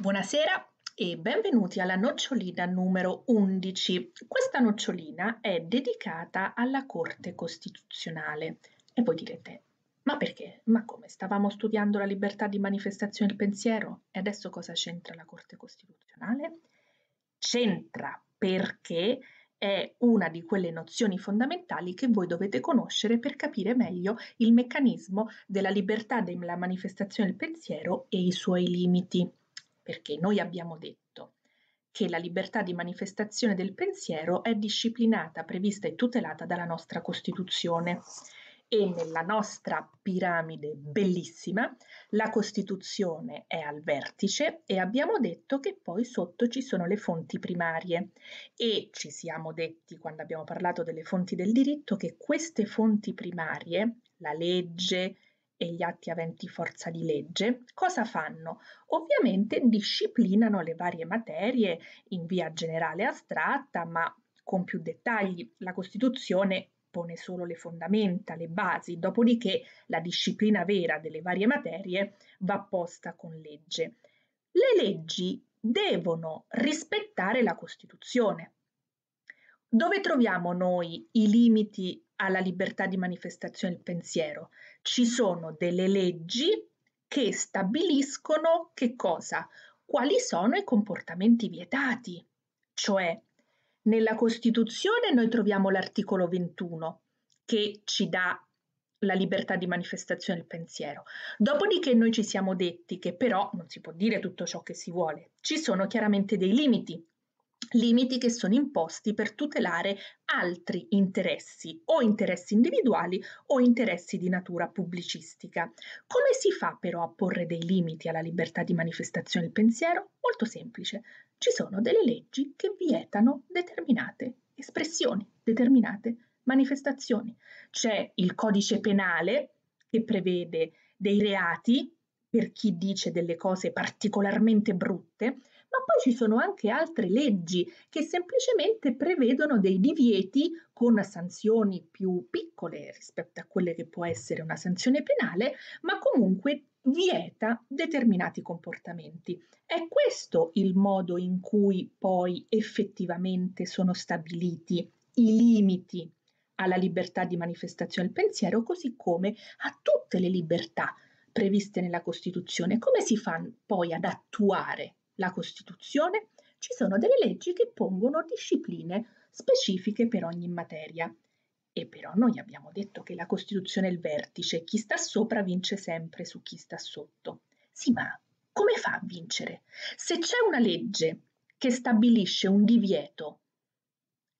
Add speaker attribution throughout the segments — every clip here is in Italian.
Speaker 1: Buonasera e benvenuti alla nocciolina numero 11. Questa nocciolina è dedicata alla Corte Costituzionale. E voi direte, ma perché? Ma come? Stavamo studiando la libertà di manifestazione del pensiero e adesso cosa c'entra la Corte Costituzionale? C'entra perché è una di quelle nozioni fondamentali che voi dovete conoscere per capire meglio il meccanismo della libertà della manifestazione del pensiero e i suoi limiti perché noi abbiamo detto che la libertà di manifestazione del pensiero è disciplinata, prevista e tutelata dalla nostra Costituzione. E nella nostra piramide bellissima la Costituzione è al vertice e abbiamo detto che poi sotto ci sono le fonti primarie e ci siamo detti quando abbiamo parlato delle fonti del diritto che queste fonti primarie, la legge, e gli atti aventi forza di legge, cosa fanno? Ovviamente disciplinano le varie materie in via generale astratta, ma con più dettagli. La Costituzione pone solo le fondamenta, le basi, dopodiché la disciplina vera delle varie materie va posta con legge. Le leggi devono rispettare la Costituzione. Dove troviamo noi i limiti alla libertà di manifestazione del pensiero. Ci sono delle leggi che stabiliscono che cosa? Quali sono i comportamenti vietati? Cioè, nella Costituzione noi troviamo l'articolo 21 che ci dà la libertà di manifestazione del pensiero. Dopodiché noi ci siamo detti che però non si può dire tutto ciò che si vuole, ci sono chiaramente dei limiti limiti che sono imposti per tutelare altri interessi o interessi individuali o interessi di natura pubblicistica. Come si fa però a porre dei limiti alla libertà di manifestazione del pensiero? Molto semplice, ci sono delle leggi che vietano determinate espressioni, determinate manifestazioni. C'è il codice penale che prevede dei reati per chi dice delle cose particolarmente brutte ma poi ci sono anche altre leggi che semplicemente prevedono dei divieti con sanzioni più piccole rispetto a quelle che può essere una sanzione penale, ma comunque vieta determinati comportamenti. È questo il modo in cui poi effettivamente sono stabiliti i limiti alla libertà di manifestazione del pensiero, così come a tutte le libertà previste nella Costituzione. Come si fa poi ad attuare la Costituzione, ci sono delle leggi che pongono discipline specifiche per ogni materia. E però noi abbiamo detto che la Costituzione è il vertice, chi sta sopra vince sempre su chi sta sotto. Sì, ma come fa a vincere? Se c'è una legge che stabilisce un divieto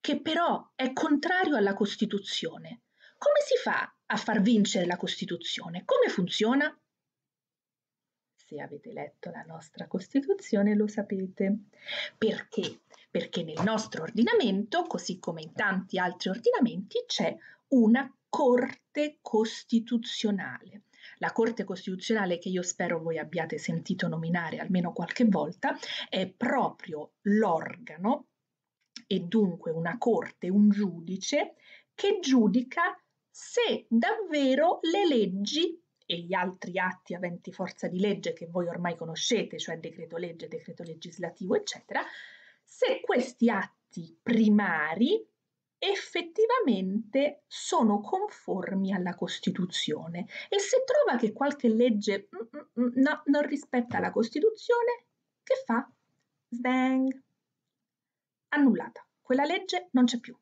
Speaker 1: che però è contrario alla Costituzione, come si fa a far vincere la Costituzione? Come funziona? se avete letto la nostra Costituzione lo sapete. Perché? Perché nel nostro ordinamento, così come in tanti altri ordinamenti, c'è una Corte Costituzionale. La Corte Costituzionale che io spero voi abbiate sentito nominare almeno qualche volta è proprio l'organo e dunque una Corte, un giudice che giudica se davvero le leggi e gli altri atti aventi forza di legge che voi ormai conoscete, cioè decreto legge, decreto legislativo, eccetera, se questi atti primari effettivamente sono conformi alla Costituzione e se trova che qualche legge mm, mm, mm, no, non rispetta la Costituzione, che fa? Sdang! Annullata. Quella legge non c'è più.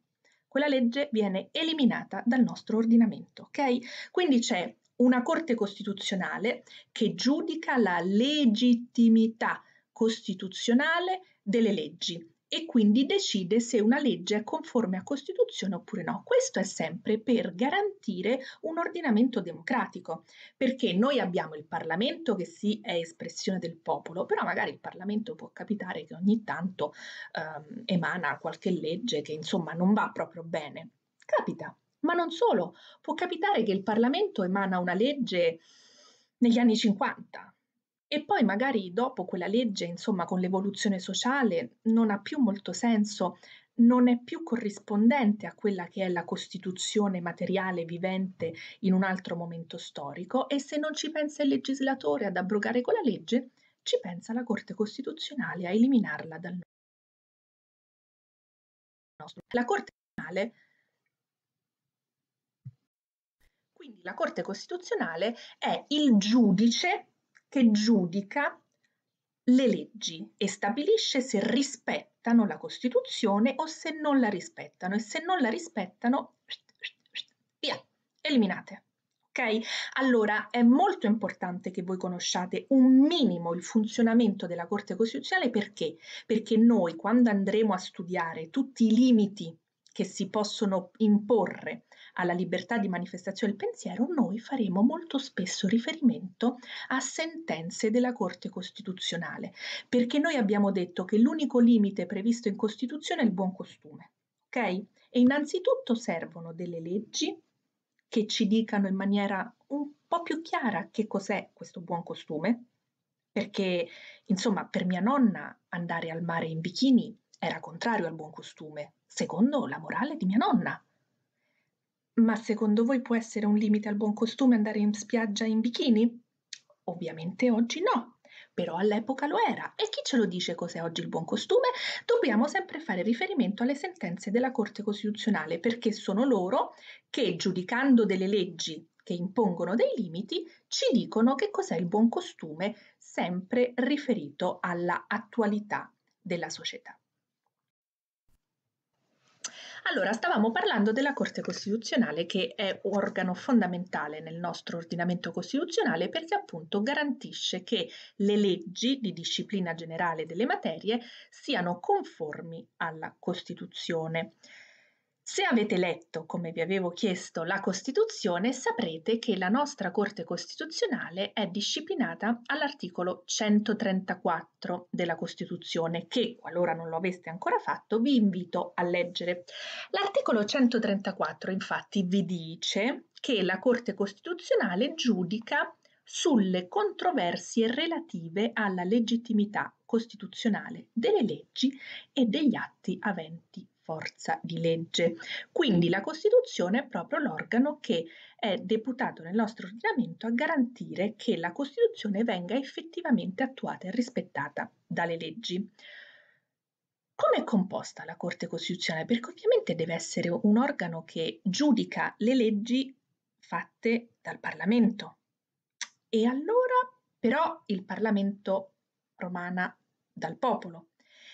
Speaker 1: Quella legge viene eliminata dal nostro ordinamento, ok? Quindi c'è una Corte Costituzionale che giudica la legittimità costituzionale delle leggi e quindi decide se una legge è conforme a Costituzione oppure no. Questo è sempre per garantire un ordinamento democratico, perché noi abbiamo il Parlamento che sì è espressione del popolo, però magari il Parlamento può capitare che ogni tanto ehm, emana qualche legge che insomma non va proprio bene. Capita, ma non solo, può capitare che il Parlamento emana una legge negli anni 50 e poi magari dopo quella legge, insomma, con l'evoluzione sociale non ha più molto senso, non è più corrispondente a quella che è la Costituzione materiale vivente in un altro momento storico e se non ci pensa il legislatore ad abrogare quella legge, ci pensa la Corte Costituzionale a eliminarla dal nostro. La Corte Costituzionale Quindi la Corte Costituzionale è il giudice che giudica le leggi e stabilisce se rispettano la Costituzione o se non la rispettano e se non la rispettano, via, eliminate. Ok? Allora è molto importante che voi conosciate un minimo il funzionamento della Corte Costituzionale perché? Perché noi quando andremo a studiare tutti i limiti che si possono imporre alla libertà di manifestazione del pensiero, noi faremo molto spesso riferimento a sentenze della Corte Costituzionale, perché noi abbiamo detto che l'unico limite previsto in Costituzione è il buon costume. Ok? E innanzitutto servono delle leggi che ci dicano in maniera un po' più chiara che cos'è questo buon costume, perché insomma per mia nonna andare al mare in bikini era contrario al buon costume, secondo la morale di mia nonna. Ma secondo voi può essere un limite al buon costume andare in spiaggia in bikini? Ovviamente oggi no, però all'epoca lo era. E chi ce lo dice cos'è oggi il buon costume? Dobbiamo sempre fare riferimento alle sentenze della Corte Costituzionale perché sono loro che, giudicando delle leggi che impongono dei limiti, ci dicono che cos'è il buon costume sempre riferito all'attualità della società. Allora, stavamo parlando della Corte Costituzionale che è organo fondamentale nel nostro ordinamento costituzionale perché appunto garantisce che le leggi di disciplina generale delle materie siano conformi alla Costituzione. Se avete letto, come vi avevo chiesto, la Costituzione, saprete che la nostra Corte Costituzionale è disciplinata all'articolo 134 della Costituzione, che, qualora non lo aveste ancora fatto, vi invito a leggere. L'articolo 134, infatti, vi dice che la Corte Costituzionale giudica sulle controversie relative alla legittimità costituzionale delle leggi e degli atti aventi forza di legge. Quindi la Costituzione è proprio l'organo che è deputato nel nostro ordinamento a garantire che la Costituzione venga effettivamente attuata e rispettata dalle leggi. Come è composta la Corte Costituzionale? Perché ovviamente deve essere un organo che giudica le leggi fatte dal Parlamento. E allora però il Parlamento romana dal popolo.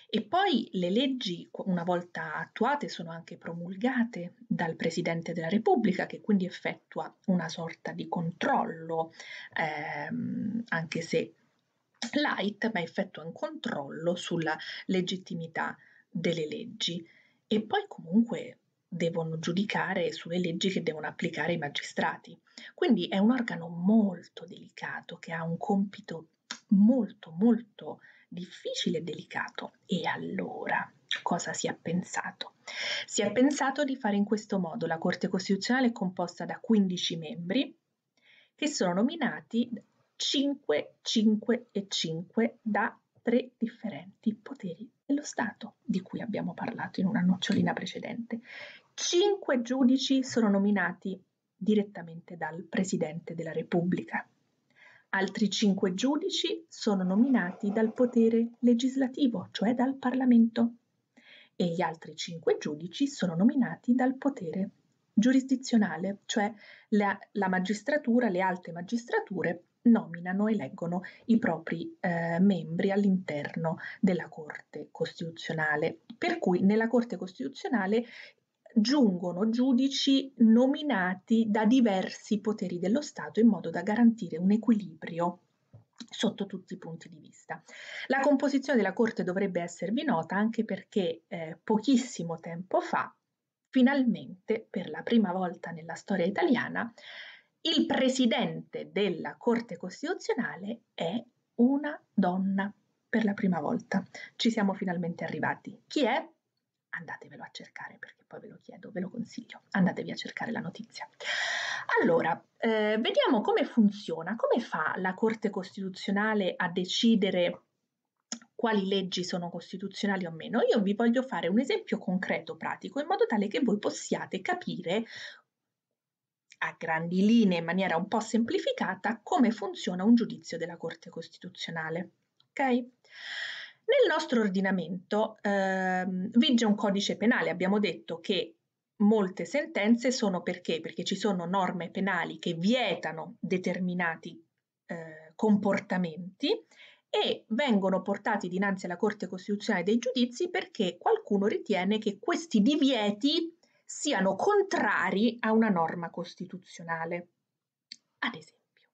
Speaker 1: E poi le leggi, una volta attuate, sono anche promulgate dal Presidente della Repubblica, che quindi effettua una sorta di controllo, ehm, anche se light, ma effettua un controllo sulla legittimità delle leggi. E poi comunque devono giudicare sulle leggi che devono applicare i magistrati. Quindi è un organo molto delicato che ha un compito molto molto difficile e delicato. E allora cosa si è pensato? Si è pensato di fare in questo modo. La Corte Costituzionale è composta da 15 membri che sono nominati 5, 5 e 5 da tre differenti poteri dello Stato, di cui abbiamo parlato in una nocciolina precedente. Cinque giudici sono nominati direttamente dal Presidente della Repubblica, Altri cinque giudici sono nominati dal potere legislativo, cioè dal Parlamento, e gli altri cinque giudici sono nominati dal potere giurisdizionale, cioè la, la magistratura, le alte magistrature nominano, e eleggono i propri eh, membri all'interno della Corte Costituzionale. Per cui nella Corte Costituzionale giungono giudici nominati da diversi poteri dello Stato in modo da garantire un equilibrio sotto tutti i punti di vista. La composizione della Corte dovrebbe esservi nota anche perché eh, pochissimo tempo fa, finalmente, per la prima volta nella storia italiana,
Speaker 2: il presidente
Speaker 1: della Corte Costituzionale è una donna. Per la prima volta ci siamo finalmente arrivati. Chi è? andatevelo a cercare perché poi ve lo chiedo, ve lo consiglio, andatevi a cercare la notizia. Allora, eh, vediamo come funziona, come fa la Corte Costituzionale a decidere quali leggi sono costituzionali o meno. Io vi voglio fare un esempio concreto, pratico, in modo tale che voi possiate capire a grandi linee, in maniera un po' semplificata, come funziona un giudizio della Corte Costituzionale. Ok? Nel nostro ordinamento ehm, vige un codice penale, abbiamo detto che molte sentenze sono perché? Perché ci sono norme penali che vietano determinati eh, comportamenti e vengono portati dinanzi alla Corte Costituzionale dei giudizi perché qualcuno ritiene che questi divieti siano contrari a una norma costituzionale. Ad esempio,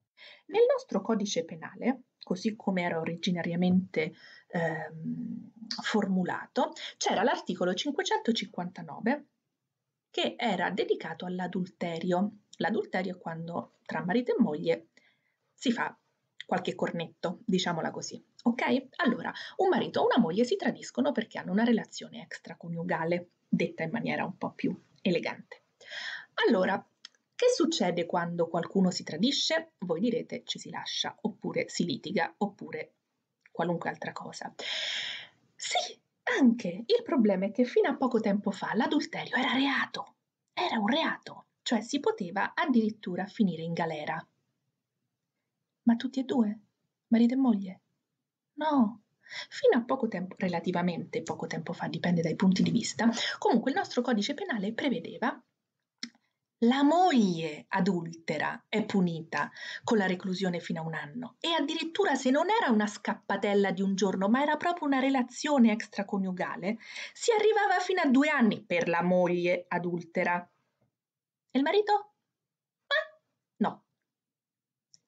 Speaker 1: nel nostro codice penale così come era originariamente ehm, formulato, c'era l'articolo 559 che era dedicato all'adulterio. L'adulterio è quando tra marito e moglie si fa qualche cornetto, diciamola così. Ok? Allora, un marito o una moglie si tradiscono perché hanno una relazione extraconiugale, detta in maniera un po' più elegante. Allora, che succede quando qualcuno si tradisce? Voi direte ci si lascia, oppure si litiga, oppure qualunque altra cosa. Sì, anche il problema è che fino a poco tempo fa l'adulterio era reato, era un reato, cioè si poteva addirittura finire in galera. Ma tutti e due? Marito e moglie? No, fino a poco tempo, relativamente poco tempo fa, dipende dai punti di vista, comunque il nostro codice penale prevedeva la moglie adultera è punita con la reclusione fino a un anno e addirittura se non era una scappatella di un giorno, ma era proprio una relazione extraconiugale, si arrivava fino a due anni per la moglie adultera. E il marito?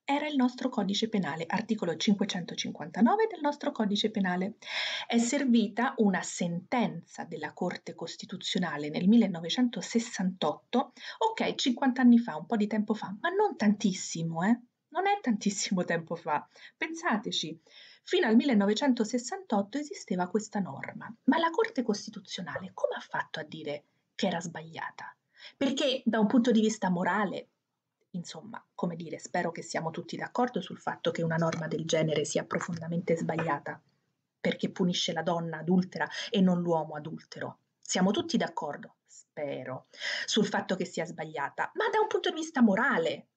Speaker 1: era il nostro codice penale, articolo 559 del nostro codice penale. È servita una sentenza della Corte Costituzionale nel 1968, ok, 50 anni fa, un po' di tempo fa, ma non tantissimo, eh? Non è tantissimo tempo fa. Pensateci, fino al 1968 esisteva questa norma, ma la Corte Costituzionale come ha fatto a dire che era sbagliata? Perché da un punto di vista morale Insomma, come dire, spero che siamo tutti d'accordo sul fatto che una norma del genere sia profondamente sbagliata, perché punisce la donna adultera e non l'uomo adultero. Siamo tutti d'accordo, spero, sul fatto che sia sbagliata, ma da un punto di vista morale.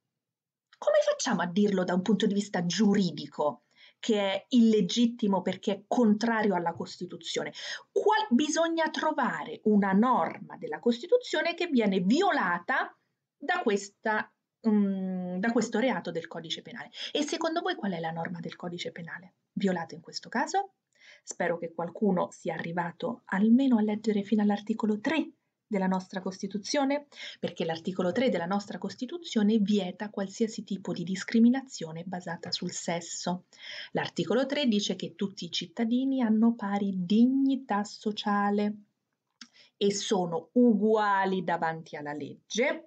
Speaker 1: Come facciamo a dirlo da un punto di vista giuridico? che è illegittimo perché è contrario alla Costituzione. Qual- bisogna trovare una norma della Costituzione che viene violata da questa Mm, da questo reato del codice penale. E secondo voi qual è la norma del codice penale violata in questo caso? Spero che qualcuno sia arrivato almeno a leggere fino all'articolo 3 della nostra Costituzione, perché l'articolo 3 della nostra Costituzione vieta qualsiasi tipo di discriminazione basata sul sesso. L'articolo 3 dice che tutti i cittadini hanno pari dignità sociale e sono uguali davanti alla legge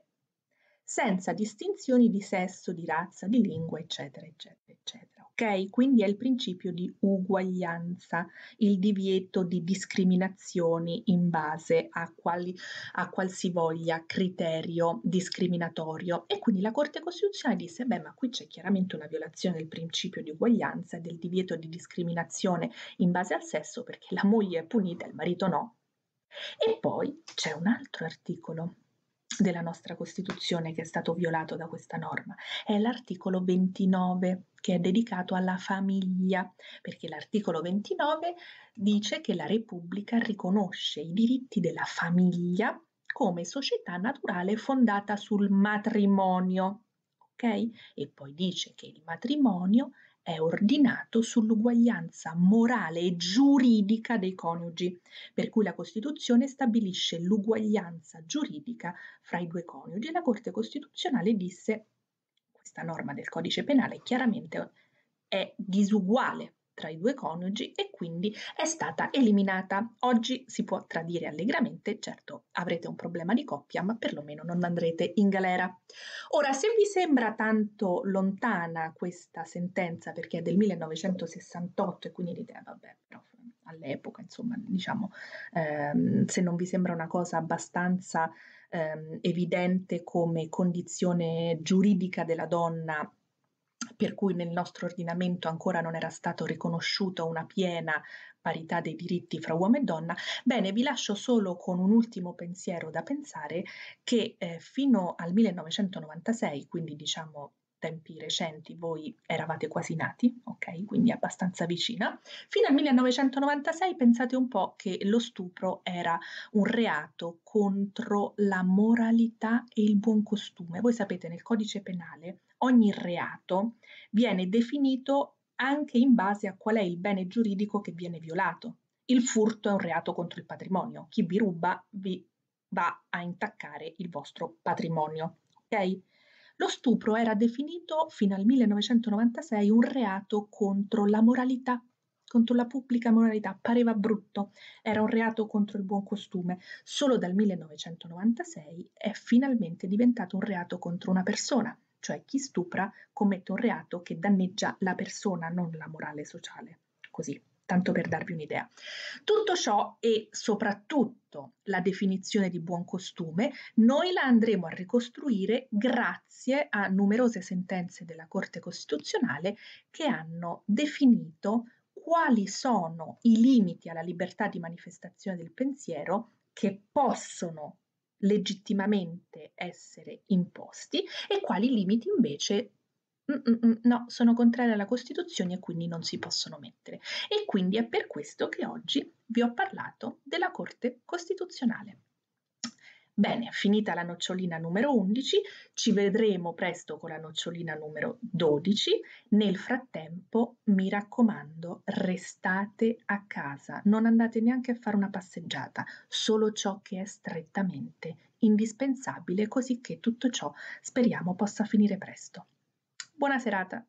Speaker 1: senza distinzioni di sesso, di razza, di lingua, eccetera, eccetera, eccetera. Ok? Quindi è il principio di uguaglianza, il divieto di discriminazioni in base a, quali, a qualsivoglia criterio discriminatorio. E quindi la Corte Costituzionale disse: beh, ma qui c'è chiaramente una violazione del principio di uguaglianza del divieto di discriminazione in base al sesso perché la moglie è punita e il marito no. E poi c'è un altro articolo della nostra Costituzione che è stato violato da questa norma, è l'articolo 29 che è dedicato alla famiglia, perché l'articolo 29 dice che la Repubblica riconosce i diritti della famiglia come società naturale fondata sul matrimonio, ok? E poi dice che il matrimonio è ordinato sull'uguaglianza morale e giuridica dei coniugi, per cui la Costituzione stabilisce l'uguaglianza giuridica fra i due coniugi. La Corte Costituzionale disse questa norma del codice penale chiaramente è disuguale tra i due coniugi e quindi è stata eliminata. Oggi si può tradire allegramente, certo avrete un problema di coppia, ma perlomeno non andrete in galera. Ora, se vi sembra tanto lontana questa sentenza perché è del 1968 e quindi dite, eh, vabbè, però all'epoca, insomma, diciamo, ehm, se non vi sembra una cosa abbastanza ehm, evidente come condizione giuridica della donna, per cui nel nostro ordinamento ancora non era stato riconosciuto una piena parità dei diritti fra uomo e donna, bene, vi lascio solo con un ultimo pensiero da pensare che eh, fino al 1996, quindi diciamo tempi recenti voi eravate quasi nati, ok? Quindi abbastanza vicina. Fino al 1996 pensate un po' che lo stupro era un reato contro la moralità e il buon costume. Voi sapete nel codice penale ogni reato viene definito anche in base a qual è il bene giuridico che viene violato. Il furto è un reato contro il patrimonio. Chi vi ruba vi va a intaccare il vostro patrimonio, ok? Lo stupro era definito fino al 1996 un reato contro la moralità contro la pubblica moralità, pareva brutto, era un reato contro il buon costume. Solo dal 1996 è finalmente diventato un reato contro una persona, cioè chi stupra commette un reato che danneggia la persona, non la morale sociale. Così tanto per darvi un'idea. Tutto ciò e soprattutto la definizione di buon costume noi la andremo a ricostruire grazie a numerose sentenze della Corte Costituzionale che hanno definito quali sono i limiti alla libertà di manifestazione del pensiero che possono legittimamente essere imposti e quali limiti invece Mm, mm, mm, no, sono contraria alla Costituzione e quindi non si possono mettere. E quindi è per questo che oggi vi ho parlato della Corte Costituzionale. Bene, finita la nocciolina numero 11, ci vedremo presto con la nocciolina numero 12. Nel frattempo, mi raccomando, restate a casa, non andate neanche a fare una passeggiata, solo ciò che è strettamente indispensabile, così che tutto ciò speriamo possa finire presto. Buena serata.